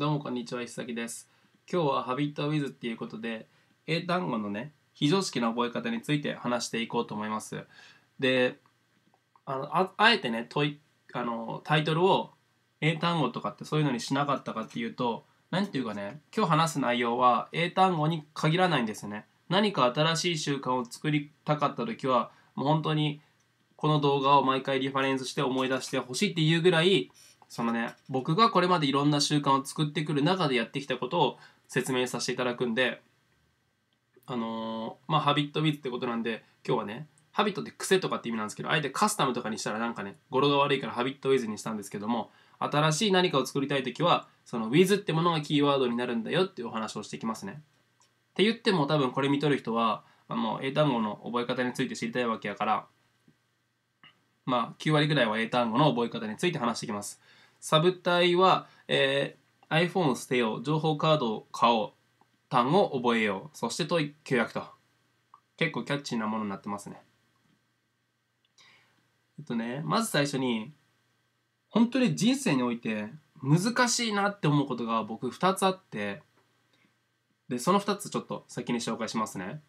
どうもこんにちは、石崎です。今日はハビットウィズっていうことで、英単語のね、非常識な覚え方について話していこうと思います。で、あのああえてね問いあの、タイトルを英単語とかってそういうのにしなかったかっていうと、何て言うかね、今日話す内容は英単語に限らないんですよね。何か新しい習慣を作りたかった時は、もう本当にこの動画を毎回リファレンスして思い出してほしいっていうぐらい、そのね僕がこれまでいろんな習慣を作ってくる中でやってきたことを説明させていただくんであのー、まあハビットビーズってことなんで今日はねハビットって癖とかって意味なんですけどあえてカスタムとかにしたらなんかね語呂が悪いからハビットウィズにしたんですけども新しい何かを作りたい時はそのウィズってものがキーワードになるんだよっていうお話をしていきますね。って言っても多分これ見とる人はあの英単語の覚え方について知りたいわけやからまあ9割ぐらいは英単語の覚え方について話していきます。サブ隊は、えー、iPhone を捨てよう、情報カードを買おう、単語を覚えよう、そして問い契約と。結構キャッチーなものになってますね。えっとね、まず最初に、本当に人生において難しいなって思うことが僕2つあって、で、その2つちょっと先に紹介しますね。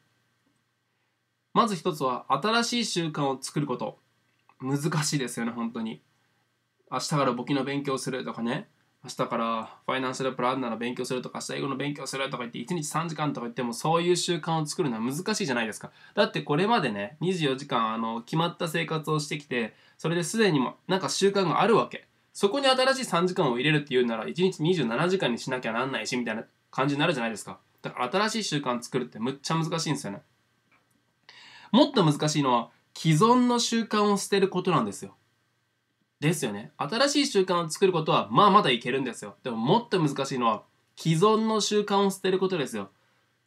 まず1つは、新しい習慣を作ること。難しいですよね、本当に。明日から簿記の勉強するとかね、明日からファイナンシャルプランナーの勉強するとか、明日英語の勉強するとか言って、1日3時間とか言っても、そういう習慣を作るのは難しいじゃないですか。だってこれまでね、24時間、あの、決まった生活をしてきて、それですでにも、なんか習慣があるわけ。そこに新しい3時間を入れるっていうなら、1日27時間にしなきゃなんないし、みたいな感じになるじゃないですか。だから新しい習慣作るってむっちゃ難しいんですよね。もっと難しいのは、既存の習慣を捨てることなんですよ。ですよね。新しい習慣を作ることは、まあまだいけるんですよ。でももっと難しいのは、既存の習慣を捨てることですよ。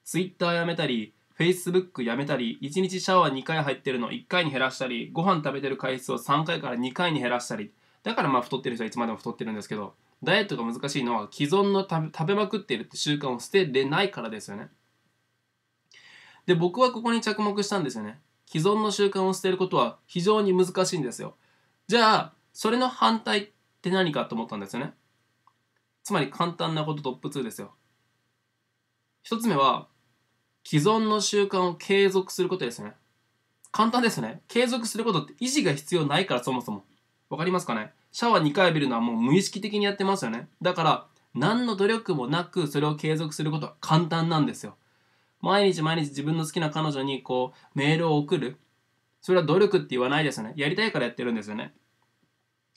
Twitter やめたり、Facebook やめたり、1日シャワー2回入ってるの1回に減らしたり、ご飯食べてる回数を3回から2回に減らしたり、だからまあ太ってる人はいつまでも太ってるんですけど、ダイエットが難しいのは既存の食べまくっているって習慣を捨てれないからですよね。で、僕はここに着目したんですよね。既存の習慣を捨てることは非常に難しいんですよ。じゃあ、それの反対って何かと思ったんですよね。つまり簡単なことトップ2ですよ。一つ目は、既存の習慣を継続することですね。簡単ですね。継続することって維持が必要ないからそもそも。わかりますかねシャワー2回浴びるのはもう無意識的にやってますよね。だから、何の努力もなくそれを継続することは簡単なんですよ。毎日毎日自分の好きな彼女にこうメールを送る。それは努力って言わないですよね。やりたいからやってるんですよね。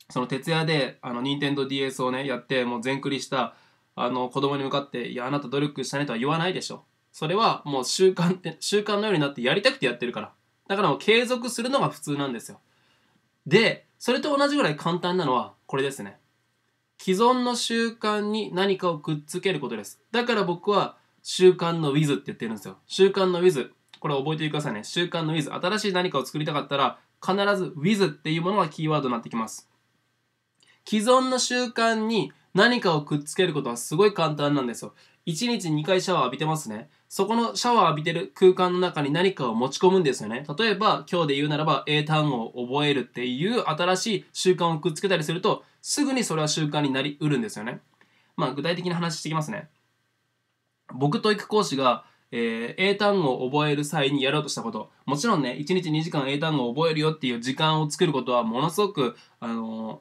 その徹夜で、あの、任天堂 d s をね、やって、もう全クリした、あの、子供に向かって、いや、あなた努力したねとは言わないでしょ。それはもう習慣って、習慣のようになってやりたくてやってるから。だからもう継続するのが普通なんですよ。で、それと同じぐらい簡単なのは、これですね。既存の習慣に何かをくっつけることです。だから僕は、習慣の w i ズって言ってるんですよ。習慣の w i ズこれ覚えてくださいね。習慣の w i ズ新しい何かを作りたかったら、必ず w i ズっていうものがキーワードになってきます。既存の習慣に何かをくっつけることはすごい簡単なんですよ。1日2回シャワー浴びてますね。そこのシャワー浴びてる空間の中に何かを持ち込むんですよね。例えば、今日で言うならば、英単語を覚えるっていう新しい習慣をくっつけたりすると、すぐにそれは習慣になりうるんですよね。まあ、具体的な話していきますね。僕と行く講師が、えー、英単語を覚える際にやろうとしたこと。もちろんね、1日2時間英単語を覚えるよっていう時間を作ることは、ものすごく、あのー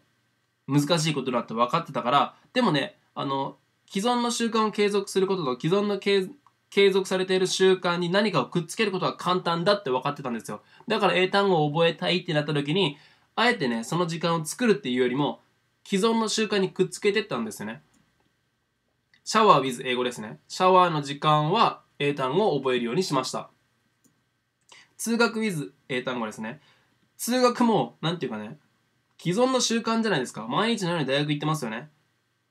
難しいことだって分かってたからでもねあの既存の習慣を継続することと既存の継続されている習慣に何かをくっつけることは簡単だって分かってたんですよだから英単語を覚えたいってなった時にあえてねその時間を作るっていうよりも既存の習慣にくっつけてったんですよねシャワー with 英語ですねシャワーの時間は英単語を覚えるようにしました通学 with 英単語ですね通学も何て言うかね既存の習慣じゃないですか。毎日のように大学行ってますよね。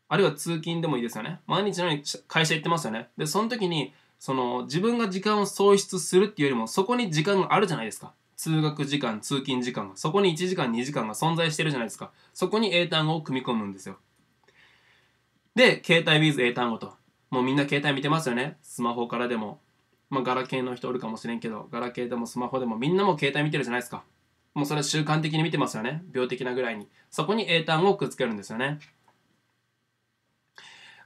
あるいは通勤でもいいですよね。毎日のように会社行ってますよね。で、その時に、その自分が時間を喪失するっていうよりも、そこに時間があるじゃないですか。通学時間、通勤時間が。そこに1時間、2時間が存在してるじゃないですか。そこに英単語を組み込むんですよ。で、携帯 with 英単語と。もうみんな携帯見てますよね。スマホからでも。まあ、ガラケーの人おるかもしれんけど、ガラケーでもスマホでもみんなも携帯見てるじゃないですか。もうそれは習慣的に見てますよね。病的なぐらいに。そこに英単語をくっつけるんですよね。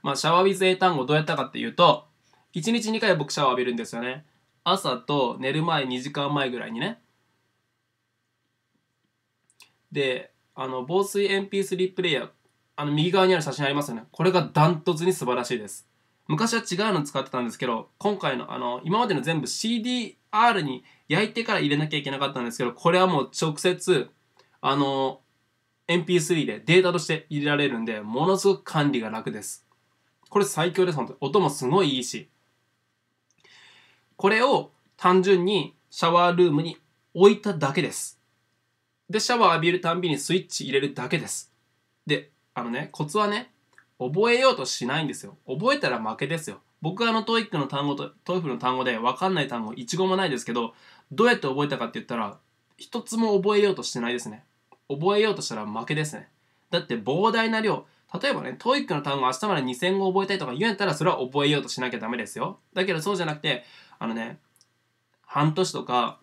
まあ、シャワーウィズ英単語どうやったかっていうと、1日2回僕シャワー浴びるんですよね。朝と寝る前2時間前ぐらいにね。で、あの、防水 m p リプレイヤー、あの、右側にある写真ありますよね。これがダントツに素晴らしいです。昔は違うの使ってたんですけど、今回のあの、今までの全部 CDR に焼いてから入れなきゃいけなかったんですけど、これはもう直接、あの、MP3 でデータとして入れられるんで、ものすごく管理が楽です。これ最強です、本当音もすごいいいし。これを単純にシャワールームに置いただけです。で、シャワー浴びるたんびにスイッチ入れるだけです。で、あのね、コツはね、覚えようとしないんですよ。覚えたら負けですよ。僕はあのトイックの単語とトイフルの単語で分かんない単語一語もないですけど、どうやって覚えたかって言ったら、一つも覚えようとしてないですね。覚えようとしたら負けですね。だって膨大な量、例えばね、トイックの単語明日まで2000語覚えたいとか言うんやったらそれは覚えようとしなきゃダメですよ。だけどそうじゃなくて、あのね、半年とか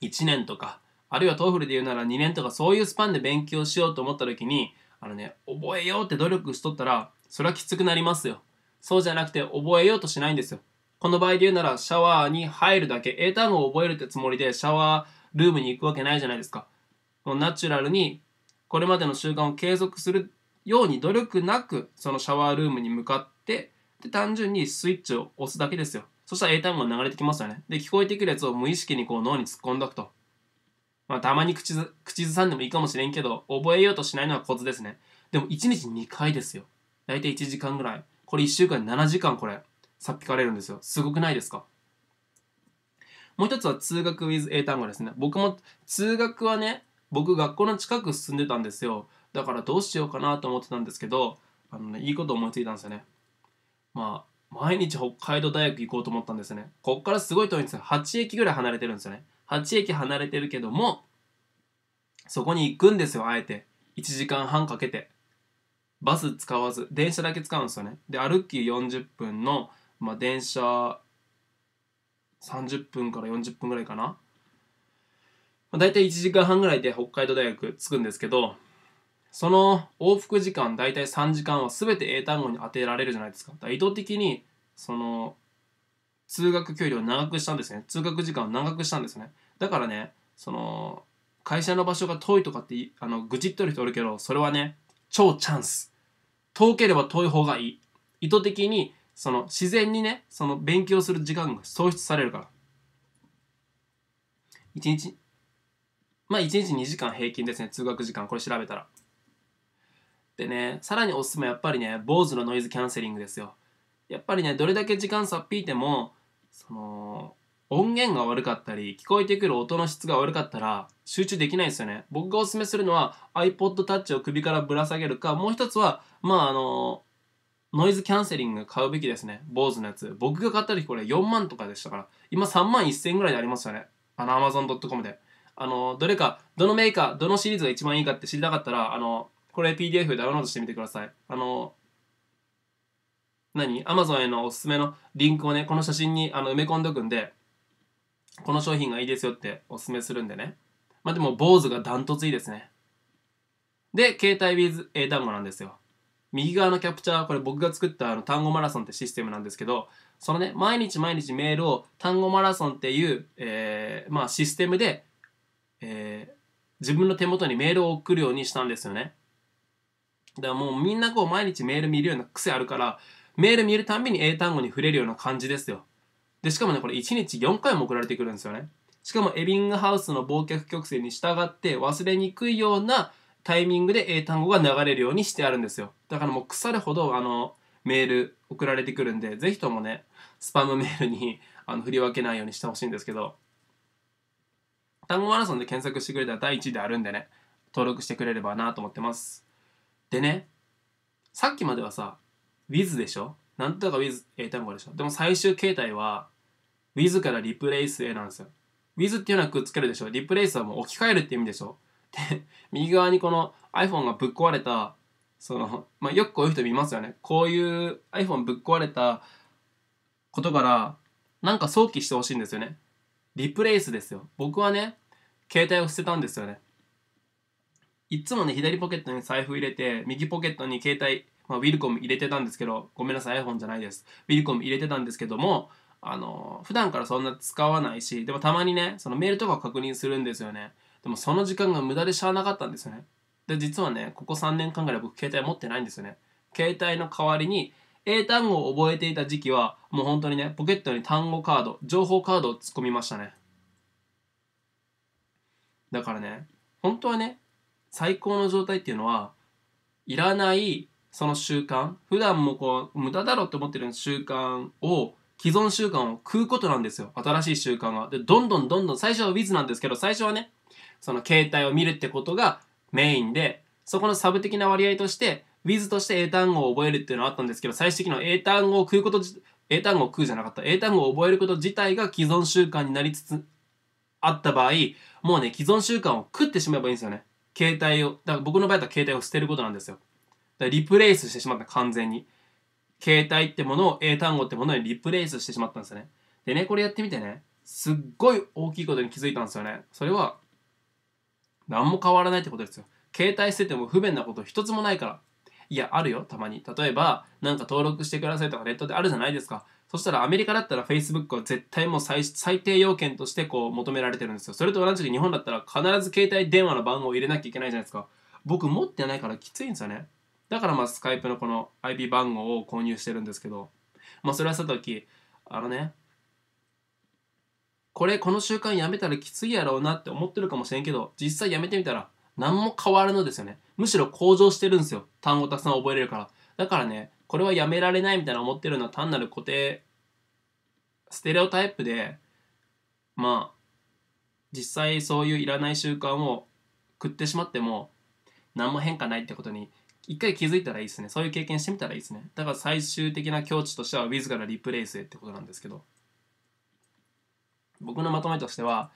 1年とか、あるいはトーフルで言うなら2年とかそういうスパンで勉強しようと思った時に、あのね、覚えようって努力しとったら、それはきつくなりますよ。そうじゃなくて、覚えようとしないんですよ。この場合で言うなら、シャワーに入るだけ、英単語を覚えるってつもりで、シャワールームに行くわけないじゃないですか。このナチュラルに、これまでの習慣を継続するように努力なく、そのシャワールームに向かって、で、単純にスイッチを押すだけですよ。そしたら英単語が流れてきますよね。で、聞こえてくるやつを無意識にこう脳に突っ込んどくと。まあ、たまに口ず口ずさんでもいいかもしれんけど、覚えようとしないのはコツですね。でも、1日2回ですよ。だいたい1時間ぐらい。これ1週間7時間これ、さっぴかれるんですよ。すごくないですかもう一つは通学 with 英単語ですね。僕も通学はね、僕学校の近く進んでたんですよ。だからどうしようかなと思ってたんですけど、あのね、いいこと思いついたんですよね。まあ、毎日北海道大学行こうと思ったんですね。こっからすごい遠いんですよ。8駅ぐらい離れてるんですよね。8駅離れてるけどもそこに行くんですよあえて1時間半かけてバス使わず電車だけ使うんですよねで歩き40分の、まあ、電車30分から40分ぐらいかな、まあ、大体1時間半ぐらいで北海道大学着くんですけどその往復時間大体3時間は全て英単語に当てられるじゃないですかだから意図的にその通学距離を長くしたんですね通学時間を長くしたんですねだからねその会社の場所が遠いとかってあの愚痴ってる人おるけどそれはね超チャンス遠ければ遠い方がいい意図的にその自然にねその勉強する時間が創出されるから1日まあ1日2時間平均ですね通学時間これ調べたらでねさらにおすすめやっぱりね坊主のノイズキャンセリングですよやっぱりねどれだけ時間差っぴいてもその音源が悪かったり聞こえてくる音の質が悪かったら集中できないですよね僕がおすすめするのは iPod touch を首からぶら下げるかもう一つはまああのノイズキャンセリング買うべきですね坊主のやつ僕が買った時これ4万とかでしたから今3万1000円ぐらいでありますよねあの Amazon.com であのどれかどのメーカーどのシリーズが一番いいかって知りたかったらあのこれ PDF ダウンロードしてみてくださいあの何 ?Amazon へのおすすめのリンクをね、この写真にあの埋め込んでおくんで、この商品がいいですよっておすすめするんでね。まあでも、坊主がダントツいいですね。で、携帯 w i ズ英単語なんですよ。右側のキャプチャー、これ僕が作ったあの単語マラソンってシステムなんですけど、そのね、毎日毎日メールを単語マラソンっていう、えー、まあシステムで、えー、自分の手元にメールを送るようにしたんですよね。だからもうみんなこう毎日メール見るような癖あるから、メール見るたんびに英単語に触れるような感じですよ。で、しかもね、これ1日4回も送られてくるんですよね。しかも、エビングハウスの忘却曲線に従って忘れにくいようなタイミングで英単語が流れるようにしてあるんですよ。だからもう腐るほど、あの、メール送られてくるんで、ぜひともね、スパムメールにあの振り分けないようにしてほしいんですけど、単語マラソンで検索してくれたら第1位であるんでね、登録してくれればなと思ってます。でね、さっきまではさ、w i t でしょなんとか w i t 英単語でしょでも最終形態は w i ズから replace a なんですよ。w i ズっていうのはくっつけるでしょ replace はもう置き換えるって意味でしょで、右側にこの iPhone がぶっ壊れた、その、まあ、よくこういう人見ますよね。こういう iPhone ぶっ壊れたことから、なんか想起してほしいんですよね。リプレイスですよ。僕はね、携帯を捨てたんですよね。いつもね、左ポケットに財布入れて、右ポケットに携帯まあ、ウィルコム入れてたんですけど、ごめんなさい、iPhone じゃないです。ウィルコム入れてたんですけども、あの、普段からそんな使わないし、でもたまにね、そのメールとか確認するんですよね。でもその時間が無駄でしゃあなかったんですよね。で、実はね、ここ3年間ぐらい僕携帯持ってないんですよね。携帯の代わりに、英単語を覚えていた時期は、もう本当にね、ポケットに単語カード、情報カードを突っ込みましたね。だからね、本当はね、最高の状態っていうのは、いらないその習慣普段もこう無駄だろうって思ってる習慣を既存習慣を食うことなんですよ新しい習慣がでどんどんどんどん最初は Wiz なんですけど最初はねその携帯を見るってことがメインでそこのサブ的な割合として Wiz として英単語を覚えるっていうのはあったんですけど最終的には英単語を食うこと英単語を食うじゃなかった英単語を覚えること自体が既存習慣になりつつあった場合もうね既存習慣を食ってしまえばいいんですよね携帯をだから僕の場合だったら携帯を捨てることなんですよだリプレイスしてしまった、完全に。携帯ってものを英単語ってものにリプレイスしてしまったんですよね。でね、これやってみてね、すっごい大きいことに気づいたんですよね。それは、何も変わらないってことですよ。携帯してても不便なこと一つもないから。いや、あるよ、たまに。例えば、なんか登録してくださいとかネットであるじゃないですか。そしたらアメリカだったら Facebook は絶対もう最低要件としてこう求められてるんですよ。それと同じく日本だったら必ず携帯電話の番号を入れなきゃいけないじゃないですか。僕持ってないからきついんですよね。だからまあスカイプのこの IP 番号を購入してるんですけど、まあそれはさとき、あのね、これこの習慣やめたらきついやろうなって思ってるかもしれんけど、実際やめてみたら何も変わるのですよね。むしろ向上してるんですよ。単語たくさん覚えれるから。だからね、これはやめられないみたいな思ってるのは単なる固定、ステレオタイプで、まあ、実際そういういらない習慣を食ってしまっても何も変化ないってことに一回気づいたらいいですね。そういう経験してみたらいいですね。だから最終的な境地としては w i からリプレイスへってことなんですけど。僕のまとめとしては、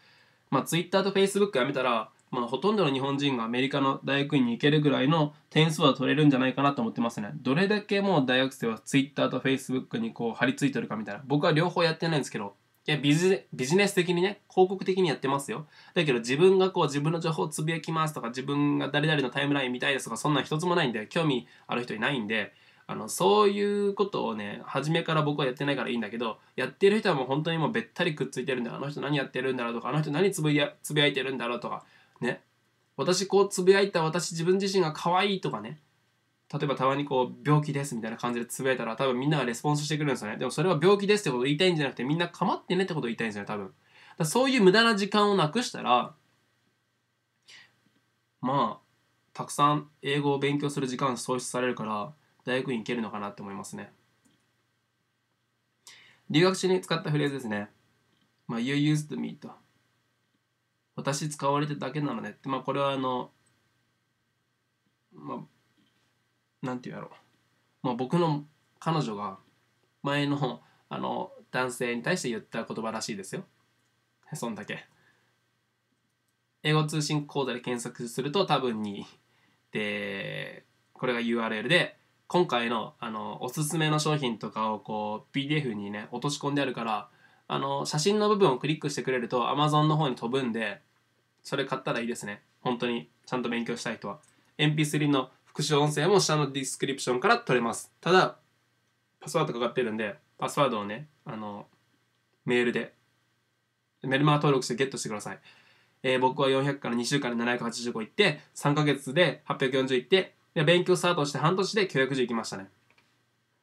まあ、Twitter と Facebook やめたら、まあ、ほとんどの日本人がアメリカの大学院に行けるぐらいの点数は取れるんじゃないかなと思ってますね。どれだけもう大学生は Twitter と Facebook にこう張り付いてるかみたいな。僕は両方やってないんですけど、いやビジ、ビジネス的にね、広告的にやってますよ。だけど自分がこう自分の情報をつぶやきますとか、自分が誰々のタイムライン見たいですとか、そんなん一つもないんで、興味ある人いないんで、あの、そういうことをね、初めから僕はやってないからいいんだけど、やってる人はもう本当にもうべったりくっついてるんで、あの人何やってるんだろうとか、あの人何つぶやつぶやいてるんだろうとか、ね。私こうつぶやいた私自分自身が可愛いとかね。例えばたまにこう病気ですみたいな感じでつぶやいたら多分みんながレスポンスしてくるんですよねでもそれは病気ですってことを言いたいんじゃなくてみんな構ってねってことを言いたいんですよね多分だそういう無駄な時間をなくしたらまあたくさん英語を勉強する時間創出されるから大学院行けるのかなって思いますね留学中に使ったフレーズですねまあ You used me と私使われてだけなのねってまあこれはあのまあんて言うやろう、まあ、僕の彼女が前のあの男性に対して言った言葉らしいですよそんだけ英語通信講座で検索すると多分にでこれが URL で今回のあのおすすめの商品とかをこう PDF にね落とし込んであるからあの写真の部分をクリックしてくれると Amazon の方に飛ぶんでそれ買ったらいいですね本当にちゃんと勉強したい人は MP3 の復習音声も下のディスクリプションから取れます。ただ、パスワードかかってるんで、パスワードをね、あの、メールで、メルマガ登録してゲットしてください。えー、僕は400から2週間で785行って、3ヶ月で840行って、で勉強スタートして半年で910行きましたね。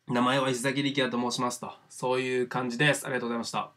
名前は石崎力也と申しますと。そういう感じです。ありがとうございました。